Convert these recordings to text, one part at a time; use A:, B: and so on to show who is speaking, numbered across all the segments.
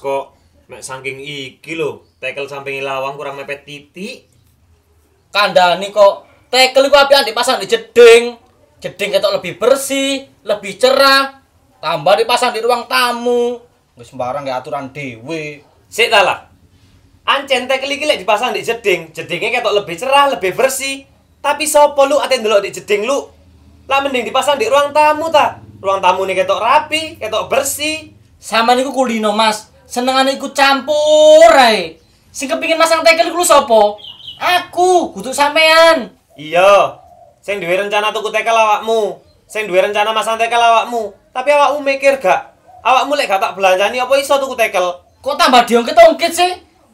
A: kok mek saking iki lho, tekel samping lawang kurang mepet titik. Kandani kok tekel iku apian dipasang di jeding. Jeding ketok lebih bersih, lebih cerah. Tambah dipasang di ruang tamu. Wis sembarang ya aturan dw, Sik ta lah. Ancen tekel gile lek dipasang di jeding, jedinge ketok lebih cerah, lebih bersih. Tapi sopo lu ate ndelok di jeding lu? Lah mending dipasang di ruang tamu ta. Ruang tamu nih ketok rapi, ketok bersih. Sama niku kulino, Mas. senengan iku campur ae. Sing kepengin masang tekel iku sapa? Aku, kudu sampean. Iya. Sing duwe rencana tuku tekel awakmu. Sing duwe rencana masang tekel awakmu. Tapi awakmu mikir gak? Awakmu lek gak tak belanjani apa iso tuku tekel? Kok tambah diongket ongket sih?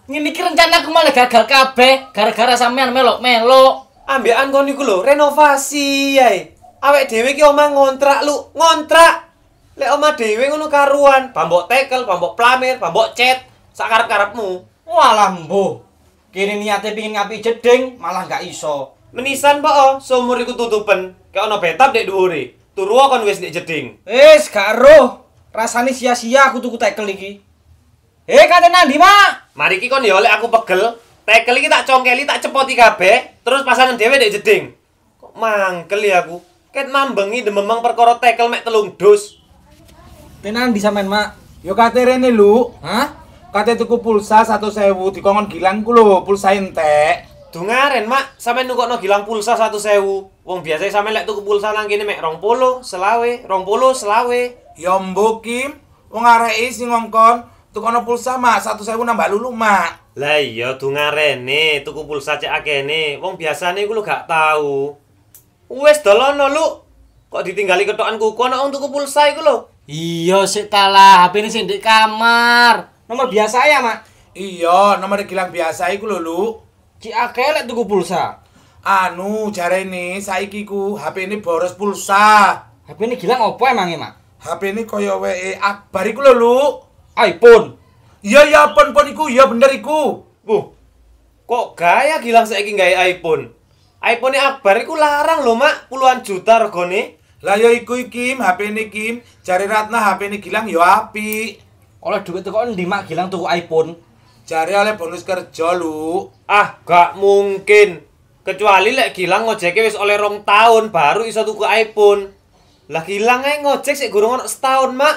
A: Ngene iki rencana aku malah gagal kabeh gara-gara sampean melok-melok. Ambekan kon iku lho, renovasi ae. awak dhewe iki omah ngontrak lu, ngontrak. Lek oma dewe ngono karuan, pambok tekel, pambok plamir, pambok cet, sak karep-karepmu. Walah mbo. Kene niate pengin ngapi jeding, malah gak iso. Menisan po, oh, seumur iku tutupen. Kayak ono betap dek dhuwure. Turu kon wis dek jeding. Wis gak roh. Rasane sia-sia aku tuku tekel iki. Hei kate nandi, Mak? Mari iki kon ya oleh aku pegel. Tekel iki tak congkeli, tak cepoti kabeh, terus pasangan dhewe dek jeding. Kok mangkel ya aku? Ket mambengi dememang perkara tekel mek telung dus tenan bisa main mak yo
B: kate rene lu hah kate tuku pulsa satu sewu dikongkon gilang ku lho pulsa entek Dungaren mak, sampe nukokno gilang pulsa satu sewu. Wong biasa samen lek tuku pulsa nang kene mek rong polo, selawe, rong polo, selawe. Yombokim, ya mbok Kim, wong areki ngongkon tukono pulsa mak satu sewu nambah lulu mak.
A: Lah iya nih, tuku pulsa cek akene, wong nih iku lu gak tau. Wes dolono lu, kok ditinggali ketokan kuku ana wong tuku pulsa iku iyo sik talah, HP ini sing di
B: kamar. Nomor biasa ya, Mak? iyo, nomor gilang biasa iku lho, Lu. Ki akeh lek tuku pulsa. Anu, jarene saiki ku HP ini boros pulsa. HP ini gilang opo emang Mak? HP ini koyo WE Akbar iku lho, Lu. iPhone. Iya, iya, pon pon iku, iya bener iku. Uh. Kok gaya gilang saiki gawe iPhone? iPhone-e Akbar iku larang lho, Mak, puluhan juta regane. Lah ya iku iki HP niki, cari Ratna HP ini hilang ya api. Oleh duit teko endi mak hilang tuku iPhone? Jare oleh bonus kerja lu. Ah,
A: gak mungkin. Kecuali lek gilang ngojeke wis oleh rong tahun baru iso tuku iPhone. Lah gilang hilang ngojek sik gurung ono setahun, Mak.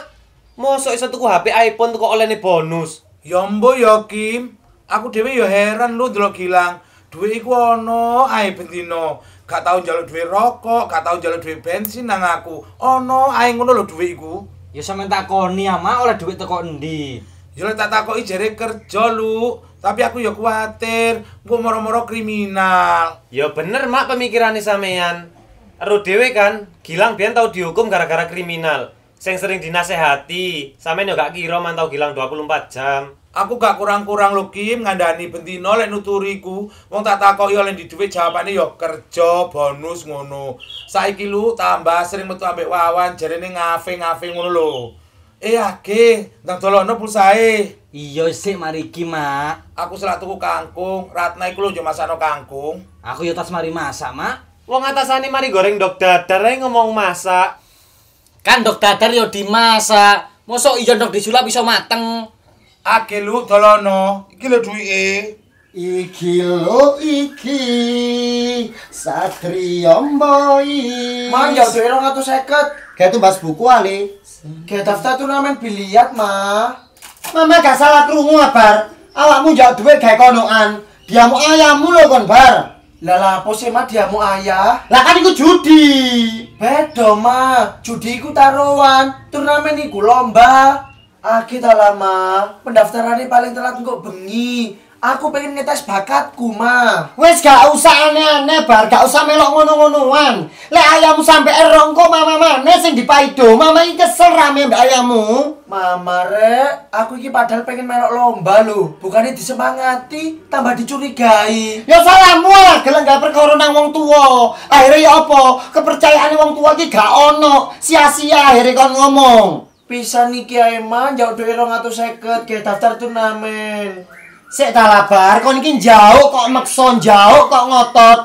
A: Mosok iso tuku HP
B: iPhone tuku olehne bonus. Ya mbo yo Kim, aku dhewe ya heran lu delok gilang Duit iku ono, ae bendino. gak tau njaluk duwe rokok, gak tau njaluk duwe bensin nang aku. Ono oh, aing ngono lho duwe iku. Ya sampean takoni ama ah, oleh duwe teko
A: endi?
B: Ya lek tak takoki jere kerja lu, tapi aku ya kuwatir mbok moro-moro kriminal. Ya bener mak pemikirane sampean. Ero dhewe kan, Gilang biyen tau dihukum gara-gara kriminal. Sing sering dinasehati, sampean yo gak kira mantau Gilang 24 jam. Aku gak kurang-kurang lo Kim ngandani bendino lek nuturiku. Wong tak takoki oleh di dhuwit jawabane yo ya kerja bonus ngono. Saiki lu tambah sering metu ambek Wawan jarene ngafe-ngafe ngono lo Eh ake, ndang dolono pulsae. Iya si mari kima. Mak. Aku salah tuku kangkung, Ratna iku
A: lo yo masakno kangkung. Aku yo tas mari masak, Mak. Wong atasane mari goreng dok dadar ae ngomong masak. Kan dok dadar yo dimasak. Mosok iya dok disulap bisa mateng akelu dolono iki lho duwike iki lho iki satrio mboi mang ya atau seket? 250 tuh tumbas buku ali, gawe daftar turnamen biliar ma. mama gak salah krungu abar awakmu jauh duwe kayak konoan diamu ayammu lho kon bar lah lah apa sih mah diamu ayah lah kan iku judi bedo ma. judi iku taruhan turnamen iku lomba ah kita lama, pendaftaran ini paling telat kok bengi. Aku pengen ngetes bakatku, mah. Wes gak usah aneh-aneh, bar gak usah melok ngono-ngonoan. Lek ayammu sampe erongko mama mana sing dipaido, mama iki kesel rame mbak ayammu. Mama rek, aku iki padahal pengen melok lomba lho, bukannya disemangati, tambah dicurigai. Ya salahmu lah, gelem gak perkara nang wong tuwa. Akhire ya apa? Kepercayaane wong tuwa iki gak ono. Sia-sia akhire kon ngomong pisan niki ae mah jauh atau seket ge daftar turnamen. saya tak labar, kon iki jauh kok maksud jauh kok ngotot.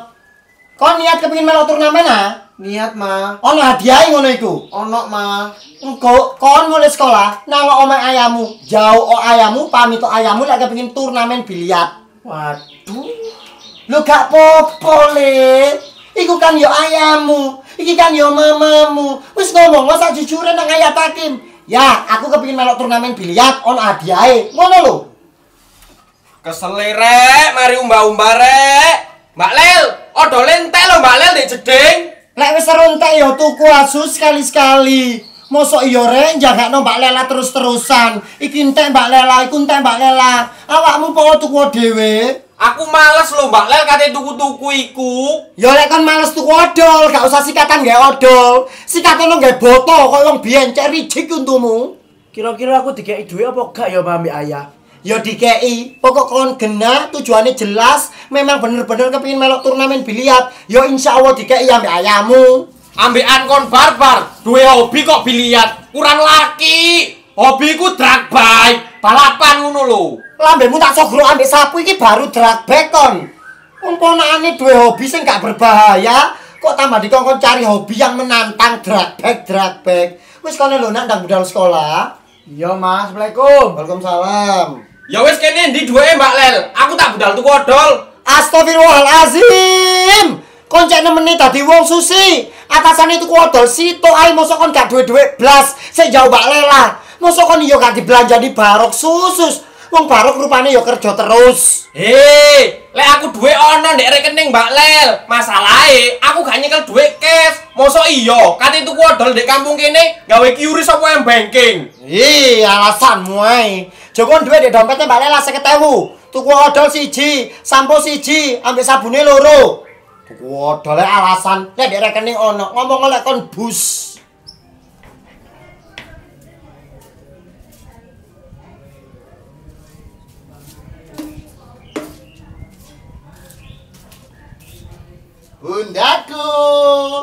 A: kau niat kepingin melu turnamen ah? Niat mah. Ono hadiah ngono Oh Ono mah. Engko kon mulai sekolah nang omah ayamu, jauh o ayamu pamit o ayamu lagi kepengin turnamen biliar. Waduh. Lu gak popo le. Iku kan yo ayamu, iki kan yo mamamu. Wis ngomong wae sak jujure nang ayat hakim. Ya, aku kepingin melok turnamen biliar on adiae. Ngono lho. Keselire, mari umba-umba rek. Mbak Lel, odo lentek lho Mbak Lel di jeding. Lek wis rontek ya tuku asus sekali-sekali. Mosok iya rek jagakno Mbak Lela terus-terusan. Iki entek Mbak Lela, iku entek Mbak Lela. Awakmu poko tuku dhewe. Aku males loh Mbak Lel kate tuku-tuku iku. Ya lek kon males tuku odol, gak usah sikatan gak odol. Sikatan lo gak botol kok wong biyen cari rijik untumu. Kira-kira aku dikeki duit apa gak ya Mami Ayah? Ya dikei, pokok kon genah, tujuannya jelas, memang bener-bener kepingin melok turnamen biliar. Ya insya Allah dikei ya, Mbak ayamu. Ambekan kon barbar, duwe hobi kok biliar, kurang laki. Hobiku drag bike, balapan ngono lho lambemu tak sogrok ambek sapu iki baru drag back kon. Wong dua hobi sing gak berbahaya, kok tambah dikongkon cari hobi yang menantang drag back drag back. Wis kene lho nandang budal sekolah. Iya, Mas. Assalamualaikum. Waalaikumsalam. Ya wis kene ndi duweke Mbak Lel. Aku tak budal tuku odol. Astagfirullahalazim. Kon cek nemeni tadi wong susi. Atasan itu odol sitok ae mosok kon gak duwe-duwe blas. Sejauh jauh Mbak Lela. Mosok kon yo iya gak dibelanjani barok susus. Wong Barok rupane ya kerja terus. He, lek aku duwe ana ndek rekening Mbak Lel. Masalahe aku gak nyekel duwe cash. Mosok iya, kate tuku odol ndek kampung kene gawe kiuri sapa yang banking. Hi, alasanmu ae. Joko duwe ndek dompete Mbak Lel 50.000. Tuku odol siji, sampo siji, ambek sabune loro. Tuku odol alasan nek ndek rekening ana. Ngomong lek kon bus. bundaku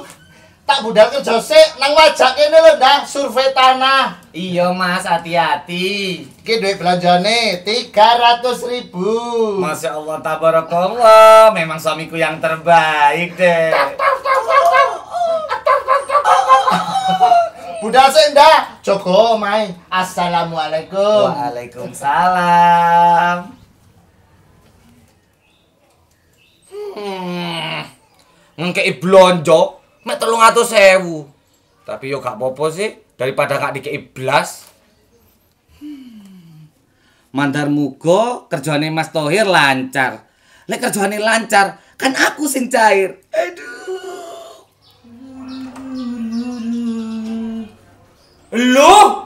A: tak budak Jose nang wajak ini loh dah survei tanah iya mas hati-hati ini duit tiga 300 ribu Masya Allah tabarakallah
B: memang suamiku yang terbaik deh
A: Budak senda, ndah Joko mai Assalamualaikum Waalaikumsalam hmm ngekei blonjo atau sewu. Tapi yo gak popo sih daripada kak dikei blas. Hmm. Mandar mugo kerjane Mas Tohir lancar. Lek kerjaan lancar, kan aku sing cair. Aduh. Loh,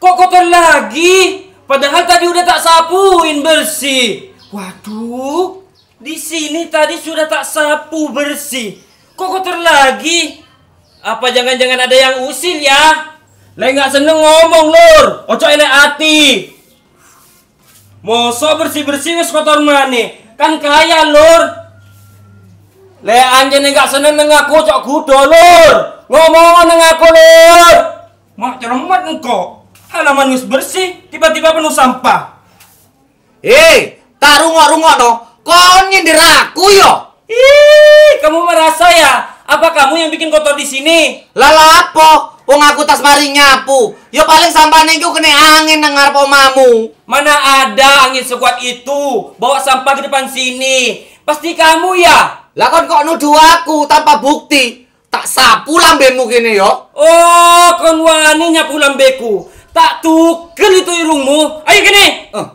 A: kok kotor lagi? Padahal tadi udah tak sapuin bersih. Waduh, di sini tadi sudah tak sapu bersih. Kok kotor lagi? Apa jangan-jangan ada yang usil ya? Lah nggak seneng ngomong lur, ojo enek hati. Mosok bersih-bersih wis kotor mana? Kan kaya lur. Le anjen enggak seneng nang aku cok gudo lur. Ngomong nang aku lur. Mak ceremet engko. Halaman wis bersih, tiba-tiba penuh sampah. Eh, tarung tak rungok-rungok Kau nyindir aku yo? Ih, kamu merasa ya? Apa kamu yang bikin kotor di sini? Lala apa? Wong aku tas mari nyapu. Yo paling sampah nengku kena angin dengar pomamu. Mana ada angin sekuat itu bawa sampah ke depan sini. Pasti kamu ya. Lah kon kok nuduh aku tanpa bukti? Tak sapu lambemu gini yo. Oh, kon wani nyapu lambeku. Tak tukel itu irungmu. Ayo gini. Eh.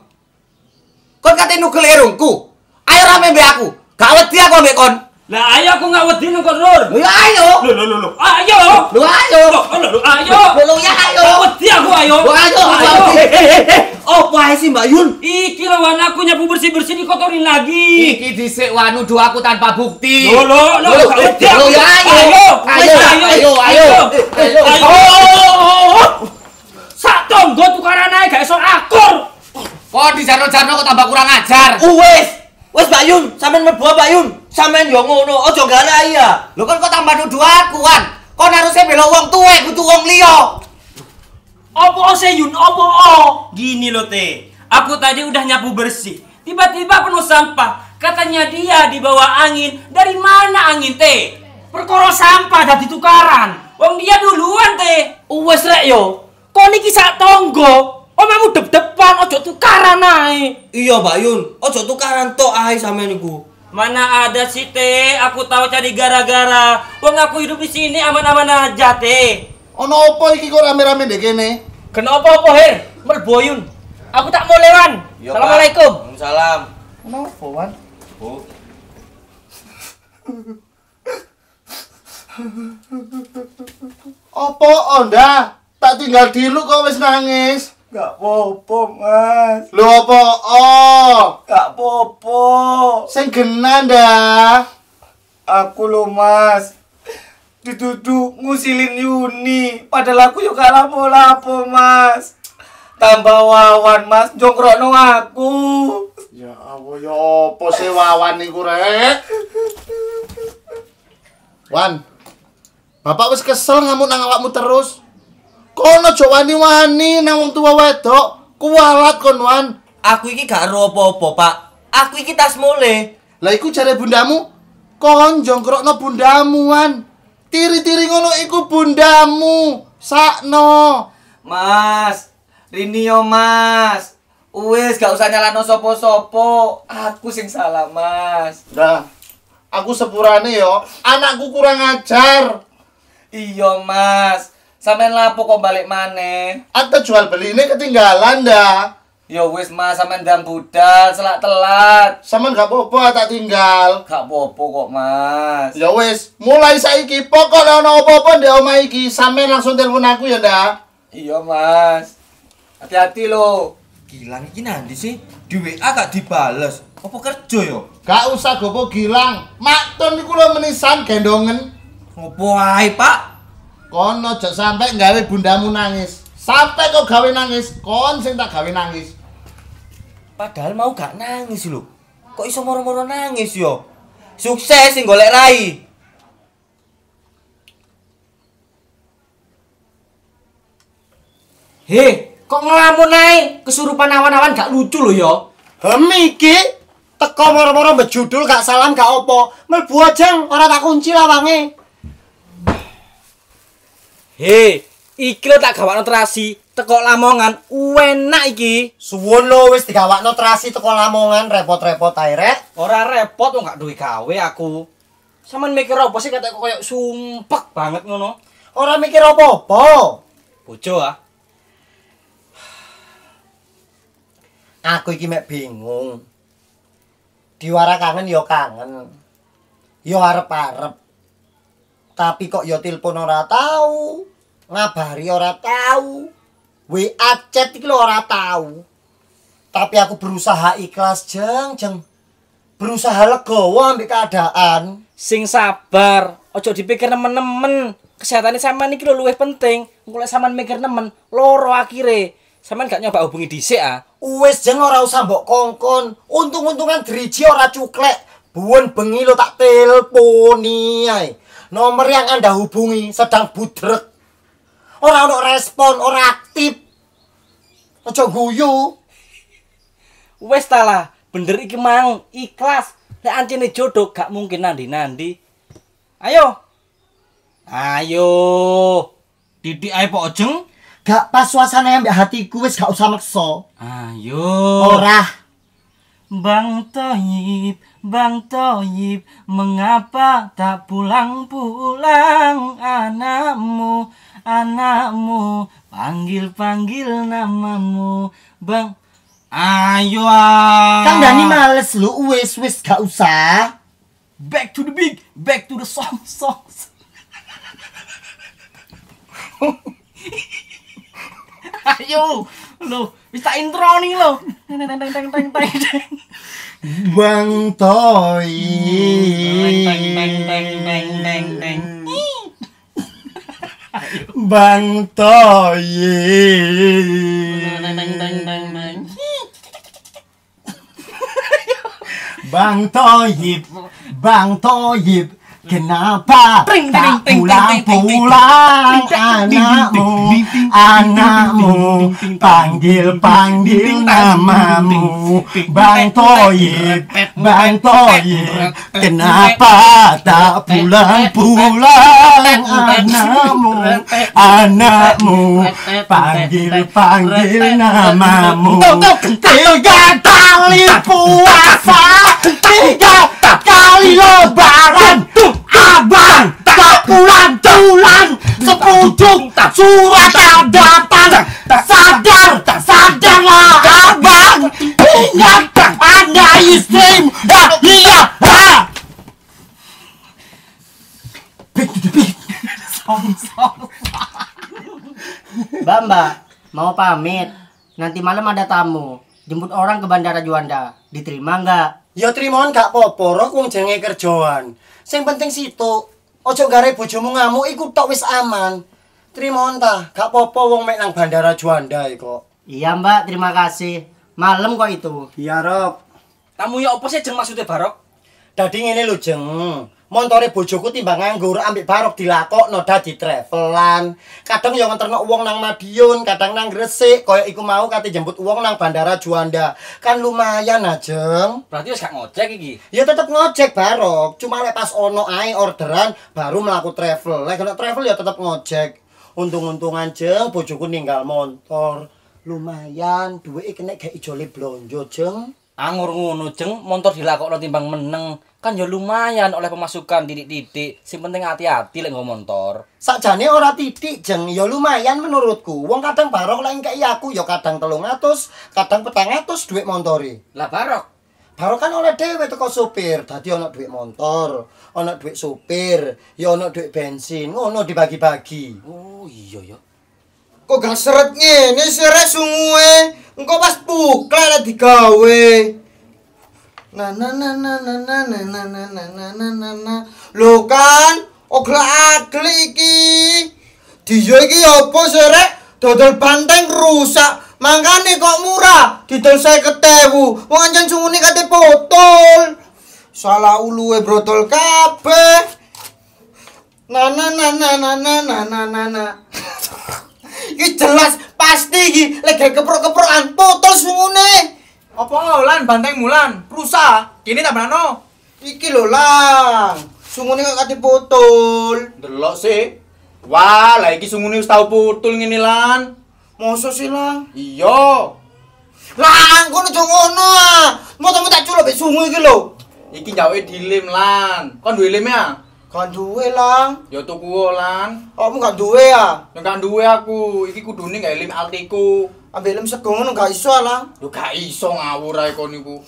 A: Kon kate nukel irungku. Ayo rame be aku. Gak wedi aku ambek kon. Lah ayo aku gak wedi nang kon, Lur. ayo. Lho lho lho. Ayo. Lho ayo. Lho ayo. Lho ya ayo. Gak wedi aku ayo. Lho ayo. Eh, eh, eh, Apa ae sih Mbak Yun? Iki lawan aku nyapu bersih-bersih dikotorin lagi. Iki dhisik wanu do aku tanpa bukti. Lho lho lho. Gak wedi aku. ya ayo. Ayo ayo ayo. Ayo. Ayo. Sak tonggo tukaran ae gak iso akur. Kok dijarno-jarno kok tambah kurang ajar. Wis. Wes Pak Yun, sampean mlebu Pak Yun. Sampean yo ngono, aja garai ya. Lho kan kok tambah nuduh aku kan. harusnya bela wong tuwek kudu wong liya. Apa ose Yun, apa o? Gini lo Teh. Aku tadi udah nyapu bersih. Tiba-tiba penuh sampah. Katanya dia dibawa angin. Dari mana angin Teh? Perkara sampah dadi tukaran. Wong dia duluan Teh. Wes rek yo. Kon niki sak tonggo kamu dep-depan ojo tukaran ae. Iya, Mbak Yun. Ojo tukaran tok ae sampean niku. Mana ada sih teh, aku tahu cari gara-gara. Wong aku hidup di sini aman-aman aja teh. Ono apa iki kok rame-rame deh kene? Kenapa apa Her? Yun, Aku tak mau lewan. Yo, iya, Assalamualaikum. Salam. Ono apa, Wan? Bu. opo onda? Tak tinggal lu kok wis nangis.
B: Gak popo, Mas. Lu apa? Oh.
A: Gak popo. Sing genan dah. Aku lo, Mas. Dituduh ngusilin Yuni, padahal aku yo gak lapo-lapo, Mas. Tambah wawan, Mas, no aku.
B: Ya Allah, ya apa sih wawan niku, Rek?
A: Wan. Bapak wis kesel ngamuk nang awakmu terus. kono aja wani-wani nang wong tuwa wedok kualat kon aku iki gak ro apa-apa pak aku iki tas mule lah iku jare bundamu kon jongkrokno bundamu wan tiri-tiri ngono iku bundamu sakno mas rini yo mas Wes gak usah nyalano sopo-sopo. Aku sing salah, Mas. Dah. Aku sepurane yo, anakku kurang ajar. Iya, Mas. Sampean lapo kok balik mana? Atau jual beli ini ketinggalan dah. Yo wis mas, sampean ndang budal, selak telat. Sampean gak popo tak tinggal. Gak popo kok, Mas. Yo ya wis, mulai saiki pokok lek ana apa-apa ndek omah iki, sampean langsung telepon aku ya, dah. Iya, Mas. Hati-hati lo. Gilang iki nanti sih di WA gak dibales. Apa kerja yo? Ya? Gak usah gopo Gilang. Mak ton niku menisan gendongan. Ngopo ae, Pak? kono aja sampe gawe bundamu nangis. Sampai kok gawe nangis, kon sing tak gawe nangis. Padahal mau gak nangis lho. Kok iso moro-moro nangis yo? Sukses sing golek rai. He, kok ngelamun nae? Kesurupan awan-awan gak lucu lho yo. Hem iki teko moro-moro bejudul gak salam gak opo. Mlebu aja ora tak kunci lawange. He, iki lo tak gawakno terasi teko Lamongan, enak iki. Suwun lo wis digawakno terasi teko Lamongan, repot-repot ae, Rek. Ora repot, wong gak duwe gawe aku. Saman mikir opo sih kata koyo sumpek banget ngono. Ora mikir opo-opo. Bojo ah. Aku iki mek bingung. Diwara kangen yo kangen. Yo arep-arep. tapi kok yo telepon ora tau, ngabari ora tau, WA chat iki lho ora tau. tapi aku berusaha ikhlas jeng jeng berusaha legowo ambek keadaan sing sabar ojo dipikir nemen-nemen kesehatannya sama niki lho luwih penting mulai sama mikir nemen loro akhire sama gak nyoba hubungi dhisik ah wis jeng ora usah mbok kongkon untung-untungan driji ora cuklek buon bengi lo tak telponi ae nomor yang anda hubungi sedang budrek orang untuk respon orang aktif ojo guyu wes tala bener iki mang ikhlas lek ancine jodoh gak mungkin nandi nandi ayo ayo didi ayo po ojeng gak pas suasana yang mbak hatiku wes gak usah makso ayo ora bang toyib Bang Toyib, mengapa tak pulang-pulang anakmu, anakmu, panggil-panggil namamu, Bang. Ayo ah. Kang Dani males lu, wes wes gak usah. Back to the big, back to the song songs. Ayo, lu. Bisa intro nih lo. Bang Toy. Bang Toy. Bang toy Bang toy Kenapa tak pulang-pulang anakmu, anakmu, panggil-panggil namamu, Bang Toyib, Bang Toyib, kenapa tak pulang-pulang anakmu, anakmu, panggil-panggil namamu, tiga kali puasa, tiga kali lebaran, abang tak pulang pulang sepuduk surat yang datang sadar sadarlah abang ingat anda istri lihat ha back Bamba mau pamit nanti malam ada tamu jemput orang ke bandara Juanda diterima nggak? Ya terima nggak popo, rok wong kerjaan. sing penting situ ojo gare bojomu ngamuk iku tok wis aman terima ta gak popo wong mek nang bandara juanda iko iya mbak terima kasih malam kok itu iya rok tamu ya apa sih jeng maksudnya barok dadi ini lu jeng montore bojoku timbang nganggur ambek barok dilakok noda di travelan kadang yang ngenterno uang nang madiun kadang nang gresik kaya iku mau kate jemput uang nang bandara juanda kan lumayan ajeng ah,
B: berarti harus gak ngojek iki
A: ya tetep ngojek barok cuma lepas ono ae orderan baru melaku travel lek kena travel ya tetep ngojek untung-untungan jeng bojoku ninggal montor lumayan duwe kena gak ijole blonjo jeng Angur ngono jeng montor dilakokno timbang meneng. Kan ya lumayan oleh pemasukan titik-titik. Sing penting hati-hati lek nggo montor. Sakjane ora titik jeng ya lumayan menurutku. Wong kadang barok lek kaya aku ya kadang 300, kadang 400 duit montore. Lah barok. Barok kan oleh dhewe teko sopir, dadi ana duit montor, ana duit sopir, ya ana duit bensin, ngono dibagi-bagi. Oh iya ya. Kok gak seret ngene sih res sungguhe. Engko pas Para de cagüe. Na na na na na na na na na na na na na iki. Dijo iki opo sore? Dodol pandeng rusak. Mangane kok murah? Didol 50.000. Wong anjen sungune kate botol. Salah uluwe brodol kabeh. Na na na na na na na na jelas pasti iki lek keprok-keprokan putus ngene. Apa lan banteng mulan, rusa. Kini tak berano. Iki lho lan. Sungune gak kate potol. Delok sih. Wah, lah iki sungune wis tau putul ngene lan. Mosok sih lan. Iya. Lan kono aja ngono. Mau tak culok be sungu iki lho. Iki jawe dilem lan. Kon duwe lem ya? Gak duwe lang. Ya tuku lan. Kamu oh, gak duwe ya? Ya gak duwe aku. Iki kudune gak lim altiku. Ambil lim sego ngono gak iso lah. Yo gak iso ngawur ae kon niku.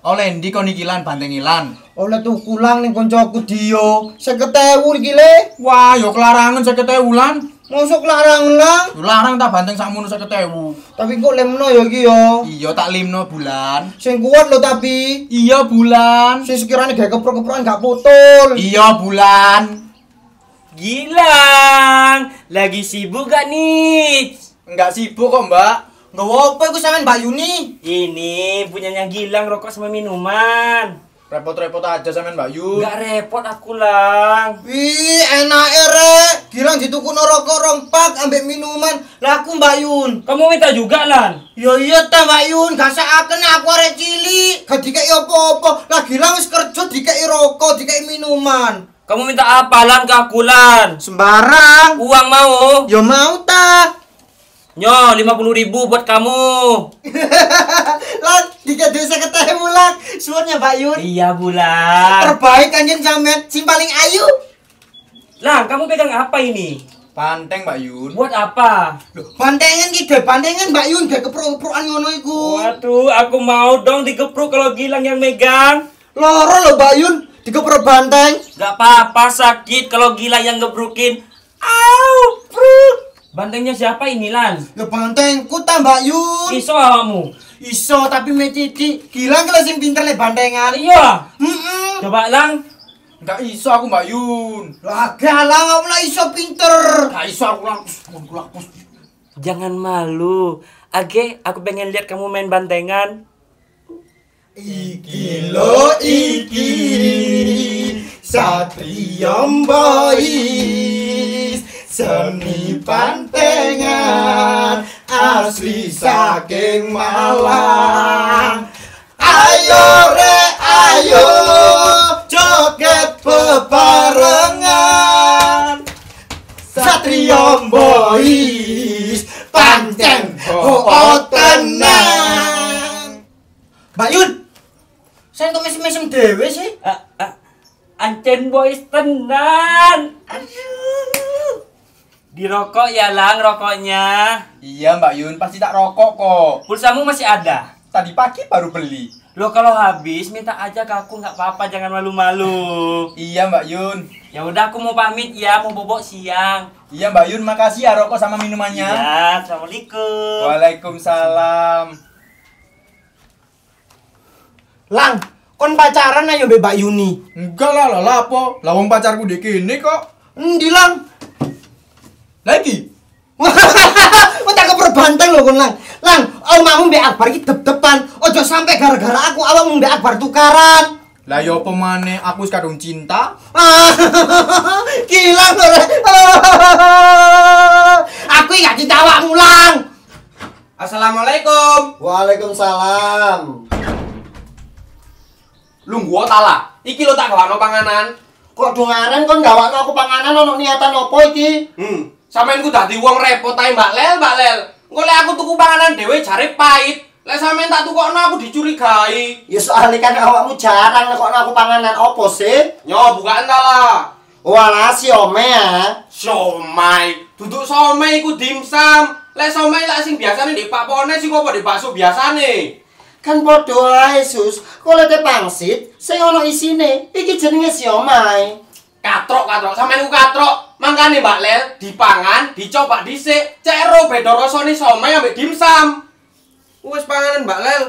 A: Oleh oh, ndi kon iki lan banteng ilan? Oleh oh, tuku lang ning koncoku Dio. 50.000 iki le. Wah, yo kelarangan 50.000 lan. Mosok larang lang. Larang ta banteng sak manusa 1000. Tapi kok limno ya iki ya? Iya tak limno bulan. Sing kuat lo tapi. Iya bulan. Sing sekirane gawe keprok-keprokan gak putul. Iya bulan. Gilang, lagi sibuk gak nih? Enggak sibuk kok, Mbak. Enggak apa-apa sampean Mbak Yuni. Ini punyanya Gilang rokok sama minuman. repot-repot aja sama Mbak Yun Enggak repot aku lang. Wih, enak ere. Girang dituku rokok rong pak ambek minuman. Laku Mbak Yun. Kamu minta juga lan. Ya iya ta Mbak Yun, gak seaken aku arek cilik. Gak dikeki opo apa Lah Girang wis kerja dikeki rokok, dikeki minuman. Kamu minta apa lan kakulan Sembarang. Uang mau? Ya mau tak. Nyo, lima puluh ribu buat kamu. Lan, tiga desa ketemu lah. Suaranya Pak Yun. Iya bulan. Terbaik anjing jamet, sing paling ayu. Lah, kamu pegang apa ini? Panteng Pak Yun. Buat apa? Loh, pantengan gitu, pantengan Pak Yun, gak kepruk-keprukan ngono iku. Waduh, aku mau dong dikepruk kalau Gilang yang megang. Loro lo Pak Yun, dikepruk banteng. Gak apa-apa sakit kalau gila yang ngebrukin. Au, bruk. Bantengnya siapa ini Lan? Ya bantengku tambah Yun. Iso kamu. Iso tapi meciti. Gila kelas sing pinter le bantengan. Iya. Mm -mm. Coba Lang. Enggak iso aku Mbak Yun. Lah galang kamu iso pinter. Enggak iso aku lang. Jangan malu. Age, aku pengen lihat kamu main bantengan. Iki lo iki Satria Boys seni pantengan asli saking malang ayo re ayo joget bebarengan satrio boys panten ho oh, tenang mbak yun saya kok mesem-mesem dewe sih ah, ah, ancen boys tenang Di rokok ya Lang rokoknya. Iya Mbak Yun, pasti tak rokok kok. Pulsamu masih ada? Tadi pagi baru beli. Lo kalau habis minta aja ke aku nggak apa-apa, jangan malu-malu. iya Mbak Yun. Ya udah aku mau pamit ya, mau bobok siang. Iya Mbak Yun, makasih ya rokok sama minumannya. Iya, assalamualaikum. Waalaikumsalam. Lang, kon pacaran ayo Mbak Yuni. Enggak lah, lah lapo. Lawang pacarku dek kok. Endi Lang, lagi Kau tak keperbanteng loh lang lang mau mbak akbar ini depan ojo sampai gara-gara aku mau mbak akbar tukaran lah yo ya pemane aku sekarang cinta gila loh aku gak cinta awakmu lang assalamualaikum waalaikumsalam lu gua tala iki lo tak gawano panganan kok dongaran kon gawano aku panganan ono niatan opo iki hmm Sampeyan ku dadi wong repot ae Mbak Lel, Mbak Lel. Engko lek aku tuku panganan dhewe jare pahit. Lek sampeyan tak tukokno aku dicurigai. Ya soalnya kan awakmu jarang nekokno aku panganan opo sih? Yo bukan ta lah. Walah si ome ya. Somai. Duduk somai iku dimsum. Lek somai lek sing biasane di papone sing apa di bakso biasane. Kan padha ae Sus. Kulite pangsit sing ana isine iki jenenge siomay. Katrok katrok sampeyan ku katrok. Makanya Mbak Lel, dipangan, dicoba disik, cero beda rasa nih somai ambil dimsum. Uwes panganan Mbak Lel.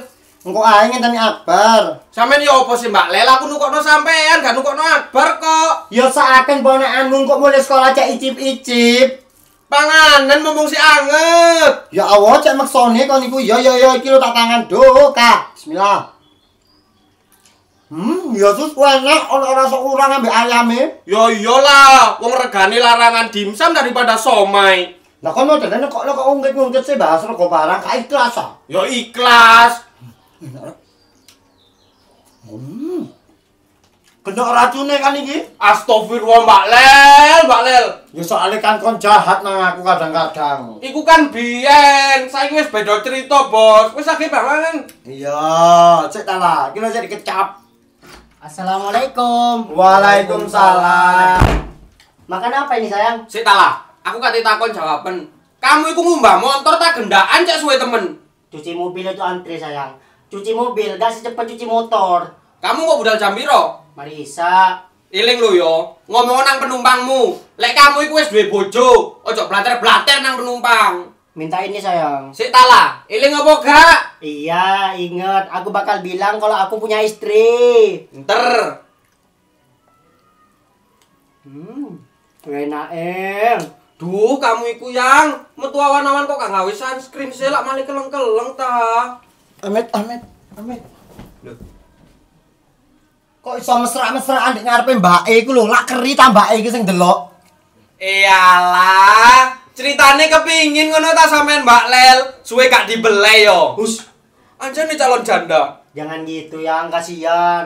A: Engkau aing ngenteni abar. Sampe ini apa sih Mbak Lel, aku nukok no sampean, gak nukok no akbar kok. Ya seakan bawa anu, kok mulai sekolah cek icip-icip. Panganan mumpung si anget. Ya Allah, cek maksone kan iku, ya ya ya, ini lo tak tangan, doh kak. Bismillah. Hmm, ya terus enak ana ora sekurang ambek ayame. Ya iyalah, wong regane larangan dimsum daripada somai. Lah kono dene kok lo kok ngungkit-ngungkit sih bahas rek barang kae ikhlas ah. Ya ikhlas. Hmm. Kena racune kan iki? Astagfirullah, Mbak Lel, Mbak Lel. Ya soalnya kan kon jahat nang aku kadang-kadang. Iku kan biyen, saiki wis beda cerita, Bos. Wis akeh barang. Iya, cek tala, lah. Kira cek Assalamualaikum. Waalaikumsalam. Makan apa ini sayang? Sitalah, aku kate takon jawaban. Kamu iku ngumbah motor tak gendaan cek suwe temen. Cuci mobil itu antri sayang. Cuci mobil gak secepat cuci motor. Kamu kok budal jam piro? Marisa. Iling lu yo, ngomong nang penumpangmu. Lek kamu iku wis duwe bojo, ojo blater-blater nang penumpang. Minta ini sayang. Si Tala, ini ngopo gak? Iya, inget. Aku bakal bilang kalau aku punya istri. Ntar. Hmm, enak eh. Duh, kamu iku yang metua awan kok gak gawe sunscreen selak malah keleng-keleng ta. Amit, amit, amit. Kok iso mesra-mesraan nek ngarepe mbake iku lho, lak keri ta mbake iki sing delok. Iyalah ceritane kepingin ngono tak sampean Mbak Lel, suwe gak dibelai yo. Hus. nih calon janda. Jangan gitu yang kasihan.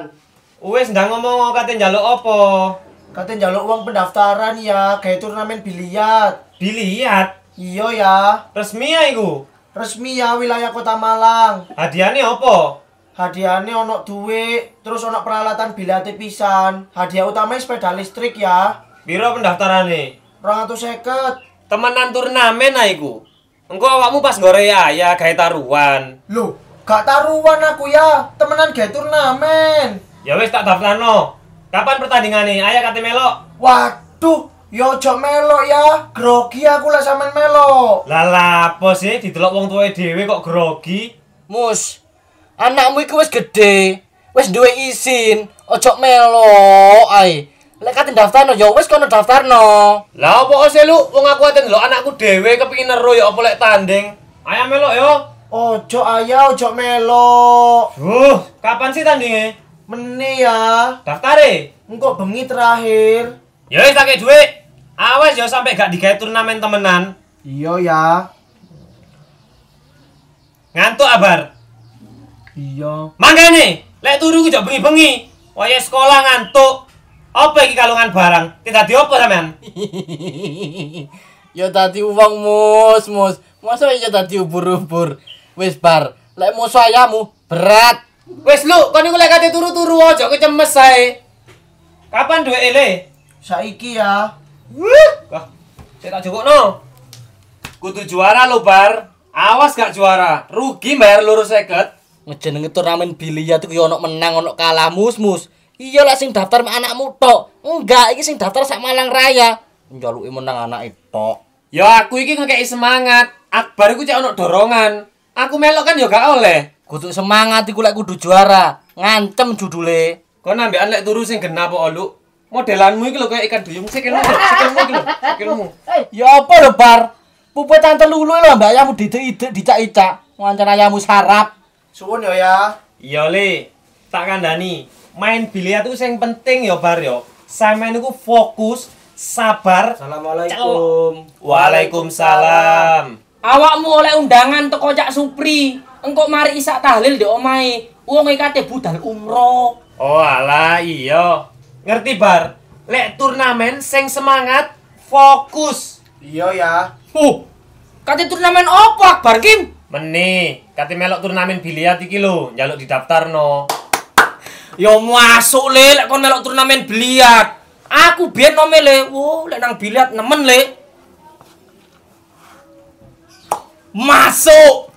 A: Wes ndang ngomong katen njaluk opo. Katen njaluk uang pendaftaran ya, kayak turnamen biliar. Biliar? Iya ya. Resmi ya iku. Resmi ya wilayah Kota Malang. Hadiahnya opo? Hadiahnya onok duit, terus onok peralatan bilate pisan. Hadiah utamanya sepeda listrik ya. Biro pendaftaran nih? seket. temenan turnamen aiku. Ah Engko awakmu pas gore ya, gawe taruhan. Lho, gak taruhan aku ya, temenan gawe turnamen. Ya wis tak daftarno. Kapan pertandingan nih? Ayah kate melo. Waduh, yo ojo melo ya. Grogi aku lah sampean melo. Lah lah, sih didelok wong tuwa dhewe kok grogi? Mus, anakmu iku wis gede, wis duwe izin, ojo melo ae. Lek katen daftarno ya wis kono daftarno. Lah opo kok lu wong aku aten lho anakku dhewe kepengin ero ya opo lek tanding. Ayam melo yo. Ojo ayo ojo Melo. Uh, kapan sih tandinge? Meni ya. Daftar e. Engko bengi terakhir. Ya wis tak duit. Awas ya sampai gak digawe turnamen temenan. Iya ya. Ngantuk abar. Iya. Mangkane, lek turu ku bengi-bengi. Waya sekolah ngantuk. Apa iki kalungan barang? Tidak diopo sampean? Yo ya tadi uang mus mus. Masa iki tadi ya ubur-ubur. Wis bar, lek musuh ayamu berat. Wis lu, kon niku lek kate turu-turu aja kecemes Kapan duwe ele? Saiki ya. Wuh, wah. Cek tak jukukno. Kutu juara lo Bar. Awas gak juara, rugi bayar lurus seket. Ngejeng ramen bilia tuh ya menang onok kalah mus-mus. iya lah sing daftar sama anakmu tok enggak ini sing daftar sama malang raya njaluki menang anak tok ya aku iki ngekei semangat akbar ku cek ono dorongan aku melok kan yo gak oleh kudu semangat iku lek kudu juara ngancem judule kok nambian lek turu sing genah po lu modelanmu iki lho kayak ikan duyung sik kene sik kene iki lho sik ya apa lho bar pupet tante lulu lho mbak ayammu didik-idik dicak-icak ngancan ayammu sarap suwun yo ya iya le tak kandani main biliar itu yang penting ya bar yo ya. sampean itu fokus sabar assalamualaikum waalaikumsalam awakmu oleh undangan teko cak supri engkau mari isak tahlil di uangnya wong e kate budal umroh oh ala iyo ngerti bar lek turnamen sing semangat fokus iya ya uh kate turnamen opo Akbar Kim meni kate melok turnamen biliar iki lho njaluk didaftarno Ya masuk le lek kon melok turnamen biliar. Aku biyen nomel le. Oh, lek nang biliar nemen le. Masuk.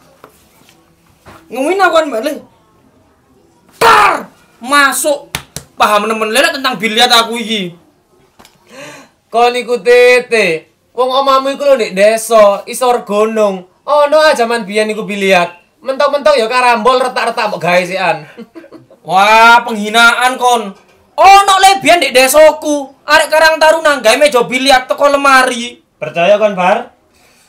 A: Ngomongin aku kan balik. Tar! Masuk. Paham nemen lelak tentang biliat aku ini. Kau niku tete. Wong omamu iku lo nih deso. Isor gunung. Oh no ah zaman biyan niku biliat. Mentok-mentok ya karambol retak-retak kok gaya Wah, penghinaan kon. Oh oh, lebihan di desoku. Arek Karang Taruna gawe meja biliar teko lemari. Percaya kon, Bar?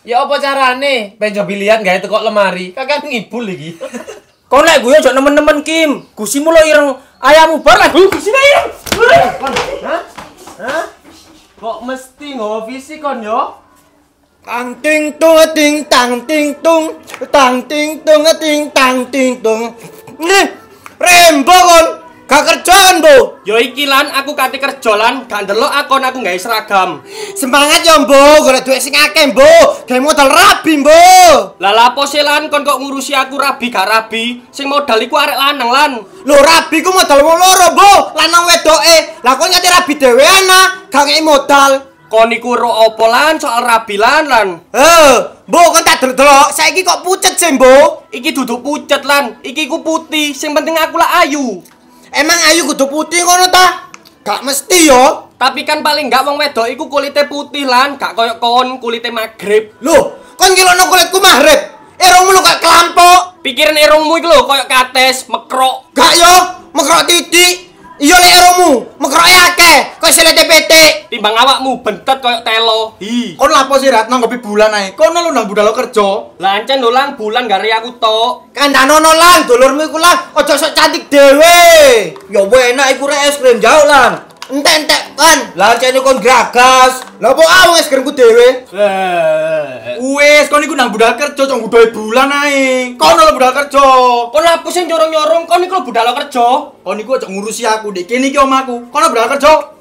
A: Ya apa carane? Meja biliar gawe teko lemari. Kakak ngibul lagi. kon lek gue ojo nemen-nemen Kim. Gusimu lo ireng ayammu bar lek gusine ireng. Hah? Hah? Kok mesti ngopi visi kon yo? Tang ting tung ting tang ting tung tang ting tung ting tang ting tung. Nih. rembo kon gak kerjaan bu yo iki lan aku kate kerja lan gak ndelok akon aku gawe seragam semangat yo mbo golek duwe sing akeh mbo gae modal rabi mbo lah lha opo lan kon kok ngurusi aku rabi gak rabi sing modal iku arek lanang lan lho rabi ku modal wong loro mbo lanang wedoke lah kok nyate rabi dhewean ana ah? gak modal kon iku ro opo lan soal rabilan lan he mbok kok tak delok saiki kok pucet sih mbok iki dudu pucet lan iki ku putih sing penting aku lah ayu emang ayu kudu putih ngono ta gak mesti yo tapi kan paling gak wong wedok iku kulite putih lan gak koyok kon kulite magrib loh kon kilono kulitku magrib Erongmu lu kayak kelampok Pikiran erongmu iku lo kayak kates, mekrok Gak yo, mekrok titik iyo lek eromu! mekroke akeh, kok sile tepetik. Timbang awakmu bentet koyo telo. Hi. Kon lapo sih Ratno ngopi bulan ae? Kono lu nang budal kerja. lancen ancen lo lang bulan gari aku tok. Kandano no lang dulurmu iku lang, aja sok cantik dhewe. Ya enak iku rek es krim jauh lang. enten tek kon lancen yuk kon gragas lopo awang ah, gerengku dewe eh. wes kon iku nang budal kerja cong budaya bulan aing kon lo budal kerja kon lapusin nyorong nyorong kon iku lo budal kerja kon iku cong ngurusi aku dek ini ke om aku kon lo budal
B: kerja